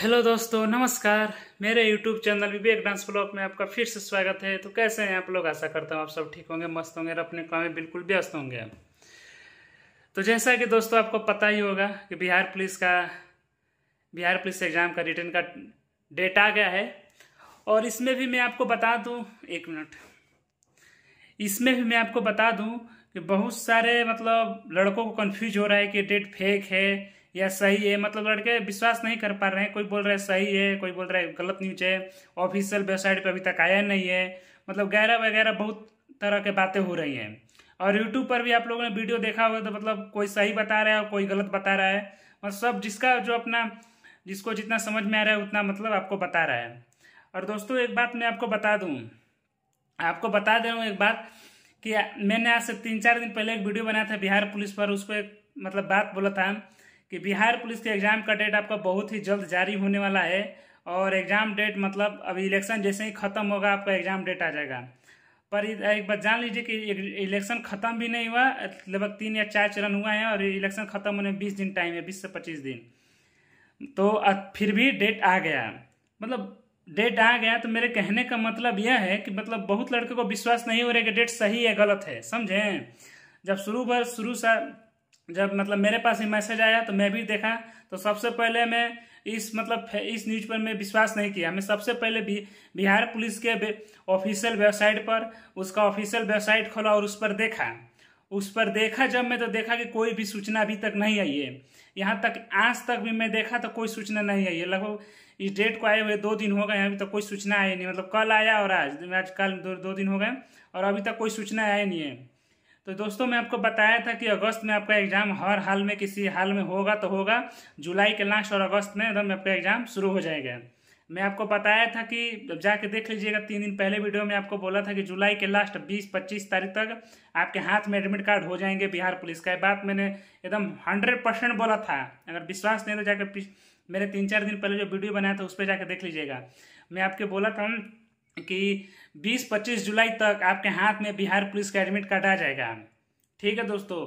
hello दोस्तों नमस्कार मेरे YouTube channel Vivek dance blog में आपका फिर से स्वागत है तो कैसे हैं आप लोग आशा करता हूँ आप सब ठीक होंगे मस्त होंगे और अपने काम में बिल्कुल व्यस्त होंगे आप तो जैसा कि दोस्तों आपको पता ही होगा कि बिहार पुलिस का बिहार पुलिस एग्ज़ाम का रिटर्न का डेट आ गया है और इसमें भी मैं आपको बता दूँ एक मिनट इसमें भी मैं आपको बता दूँ कि बहुत सारे मतलब लड़कों को कन्फ्यूज हो रहा है कि डेट फेक है या सही है मतलब लड़के विश्वास नहीं कर पा रहे हैं कोई बोल रहा है सही है कोई बोल रहा है गलत न्यूज है ऑफिशियल वेबसाइट पर अभी तक आया नहीं है मतलब गैरा वगैरह बहुत तरह के बातें हो रही हैं और यूट्यूब पर भी आप लोगों ने वीडियो देखा होगा तो मतलब कोई सही बता रहा है और कोई गलत बता रहा है मतलब सब जिसका जो अपना जिसको जितना समझ में आ रहा है उतना मतलब आपको बता रहा है और दोस्तों एक बात मैं आपको बता दूँ आपको बता दे एक बात कि मैंने आज से तीन चार दिन पहले एक वीडियो बनाया था बिहार पुलिस पर उसको एक मतलब बात बोला था कि बिहार पुलिस के एग्ज़ाम का डेट आपका बहुत ही जल्द जारी होने वाला है और एग्ज़ाम डेट मतलब अभी इलेक्शन जैसे ही ख़त्म होगा आपका एग्ज़ाम डेट आ जाएगा पर एक बार जान लीजिए कि इलेक्शन ख़त्म भी नहीं हुआ लगभग तीन या चार चरण हुआ है और इलेक्शन ख़त्म होने में बीस दिन टाइम है बीस से पच्चीस दिन तो फिर भी डेट आ गया मतलब डेट आ गया तो मेरे कहने का मतलब यह है कि मतलब बहुत लड़के को विश्वास नहीं हो रहा कि डेट सही है गलत है समझें जब शुरू भर शुरू सा जब मतलब मेरे पास ये मैसेज आया तो मैं भी देखा तो सबसे पहले मैं इस मतलब इस न्यूज पर मैं विश्वास नहीं किया मैं सबसे पहले भी बिहार पुलिस के ऑफिशियल वेबसाइट पर उसका ऑफिशियल वेबसाइट खोला और उस पर देखा उस पर देखा जब मैं तो देखा कि कोई भी सूचना अभी तक नहीं आई है यहाँ तक आज तक भी मैं देखा तो कोई सूचना नहीं आई है लगभग इस डेट को आए हुए दो दिन हो गए अभी तक कोई सूचना आई नहीं मतलब कल आया और आज आज कल दो, दो दिन हो गए और अभी तक कोई सूचना आई नहीं है तो दोस्तों मैं आपको बताया था कि अगस्त में आपका एग्ज़ाम हर हाल में किसी हाल में होगा तो होगा जुलाई के लास्ट और अगस्त में एकदम आपका एग्ज़ाम शुरू हो जाएगा मैं आपको बताया था कि जाके देख लीजिएगा तीन दिन पहले वीडियो में आपको बोला था कि जुलाई के लास्ट 20-25 तारीख तक आपके हाथ में एडमिट कार्ड हो जाएंगे बिहार पुलिस का बात मैंने एकदम हंड्रेड परसेंट बोला था अगर विश्वास नहीं तो जाकर मेरे तीन चार दिन पहले जो वीडियो बनाया था उस पर जाकर देख लीजिएगा मैं आपके बोला था कि 20-25 जुलाई तक आपके हाथ में बिहार पुलिस का एडमिट कार्ड आ जाएगा ठीक है दोस्तों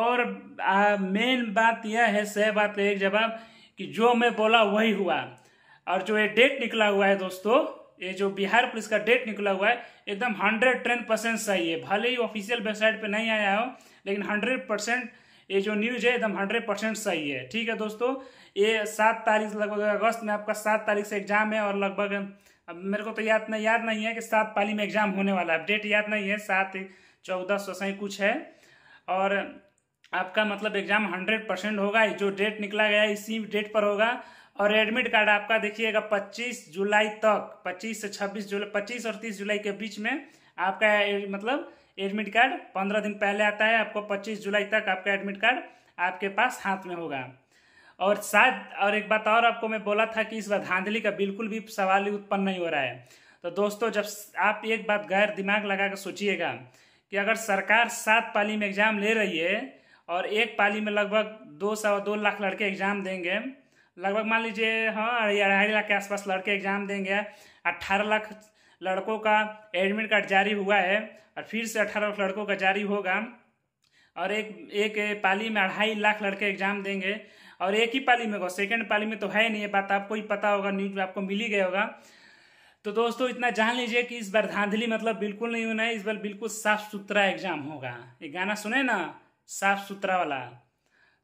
और मेन बात यह है सह बात का एक जवाब कि जो मैं बोला वही हुआ और जो ये डेट निकला हुआ है दोस्तों ये जो बिहार पुलिस का डेट निकला हुआ है एकदम हंड्रेड टेन परसेंट सही है भले ही ऑफिशियल वेबसाइट पे नहीं आया हो लेकिन हंड्रेड परसेंट ये जो न्यूज है एकदम हंड्रेड परसेंट सही है ठीक है दोस्तों ये सात तारीख लगभग अगस्त में आपका सात तारीख से एग्जाम है और लगभग अब मेरे को तो याद नहीं याद नहीं है कि सात पाली में एग्ज़ाम होने वाला है डेट याद नहीं है सात चौदह सौ सही कुछ है और आपका मतलब एग्ज़ाम हंड्रेड परसेंट होगा जो डेट निकला गया इसी डेट पर होगा और एडमिट कार्ड आपका देखिएगा 25 जुलाई तक 25 से 26 जुलाई 25 और 30 जुलाई के बीच में आपका मतलब एडमिट कार्ड 15 दिन पहले आता है आपको 25 जुलाई तक आपका एडमिट कार्ड आपके पास हाथ में होगा और शायद और एक बात और आपको मैं बोला था कि इस बार धांधली का बिल्कुल भी सवाल ही उत्पन्न नहीं हो रहा है तो दोस्तों जब आप एक बात गैर दिमाग लगा कर सोचिएगा कि अगर सरकार सात पाली में एग्ज़ाम ले रही है और एक पाली में लगभग दो सवा दो लाख लड़के एग्ज़ाम देंगे लगभग मान लीजिए हाँ अढ़ाई लाख के आसपास लड़के एग्ज़ाम देंगे अट्ठारह लाख लड़कों का एडमिट कार्ड जारी हुआ है और फिर से अट्ठारह लाख लड़कों का जारी होगा और एक एक पाली में अढ़ाई लाख लड़के एग्ज़ाम देंगे और एक ही पाली में होगा सेकेंड पाली में तो है नहीं ये बात आपको ही पता होगा न्यूज में आपको मिल ही गया होगा तो दोस्तों इतना जान लीजिए कि इस बार धांधली मतलब बिल्कुल नहीं होना है इस बार बिल्कुल साफ सुथरा एग्जाम होगा ये गाना सुने ना साफ सुथरा वाला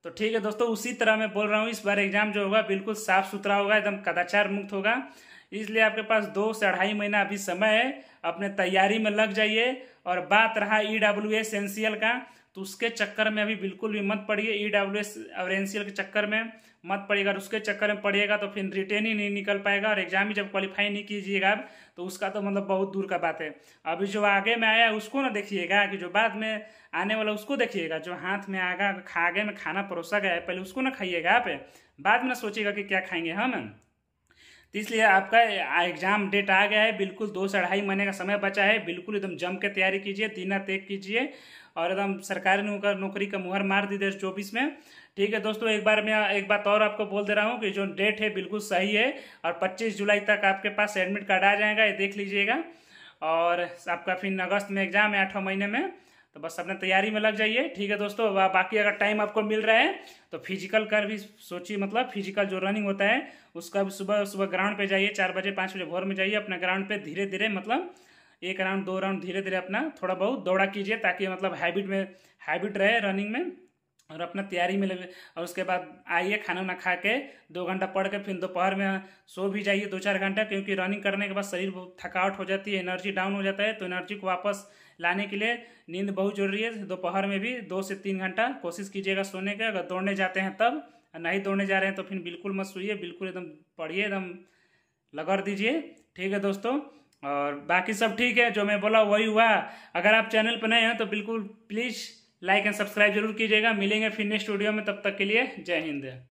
तो ठीक है दोस्तों उसी तरह मैं बोल रहा हूँ इस बार एग्जाम जो होगा बिल्कुल साफ सुथरा होगा एकदम कदाचार मुक्त होगा इसलिए आपके पास दो से अढ़ाई महीना अभी समय है अपने तैयारी में लग जाइए और बात रहा ई e डब्ल्यू का तो उसके चक्कर में अभी बिल्कुल भी मत पड़िए ई डब्ल्यू एस एल के चक्कर में मत पड़िएगा और उसके चक्कर में पड़िएगा तो फिर रिटर्न ही नहीं निकल पाएगा और एग्जाम ही जब क्वालिफाई नहीं कीजिएगा आप तो उसका तो मतलब बहुत दूर का बात है अभी जो आगे में आया उसको ना देखिएगा कि जो बाद में आने वाला उसको देखिएगा जो हाथ में आगा आगे में खाना परोसा गया है पहले उसको ना खाइएगा आप बाद में ना सोचिएगा कि क्या खाएंगे हम इसलिए आपका एग्जाम डेट आ गया है बिल्कुल दो से अढ़ाई महीने का समय बचा है बिल्कुल एकदम जम के तैयारी कीजिए दिना तेक कीजिए और एकदम सरकारी नौकरी का मुहर मार दी दो चौबीस में ठीक है दोस्तों एक बार मैं एक बात और आपको बोल दे रहा हूँ कि जो डेट है बिल्कुल सही है और 25 जुलाई तक आपके पास एडमिट कार्ड आ जाएगा ये देख लीजिएगा और आपका फिर अगस्त में एग्जाम है आठों महीने में तो बस अपने तैयारी में लग जाइए ठीक है दोस्तों बाकी अगर टाइम आपको मिल रहा है तो फिजिकल का भी सोचिए मतलब फिजिकल जो रनिंग होता है उसका भी सुबह सुबह ग्राउंड पे जाइए चार बजे पाँच बजे भोर में जाइए अपने ग्राउंड पे धीरे धीरे मतलब एक राउंड दो राउंड धीरे धीरे अपना थोड़ा बहुत दौड़ा कीजिए ताकि मतलब हैबिट में हैबिट रहे रनिंग में और अपना तैयारी में लगे और उसके बाद आइए खाना वाना खा के दो घंटा पढ़ के फिर दोपहर में सो भी जाइए दो चार घंटा क्योंकि रनिंग करने के बाद शरीर थकावट हो जाती है एनर्जी डाउन हो जाता है तो एनर्जी को वापस लाने के लिए नींद बहुत जरूरी है दोपहर में भी दो से तीन घंटा कोशिश कीजिएगा सोने का अगर दौड़ने जाते हैं तब नहीं दौड़ने जा रहे हैं तो फिर बिल्कुल मत सोइए बिल्कुल एकदम पढ़िए एकदम लगा दीजिए ठीक है दोस्तों और बाकी सब ठीक है जो मैं बोला वही हुआ अगर आप चैनल पर नए हैं तो बिल्कुल प्लीज़ लाइक एंड सब्सक्राइब जरूर कीजिएगा मिलेंगे फिर नेक्स्ट वीडियो में तब तक के लिए जय हिंद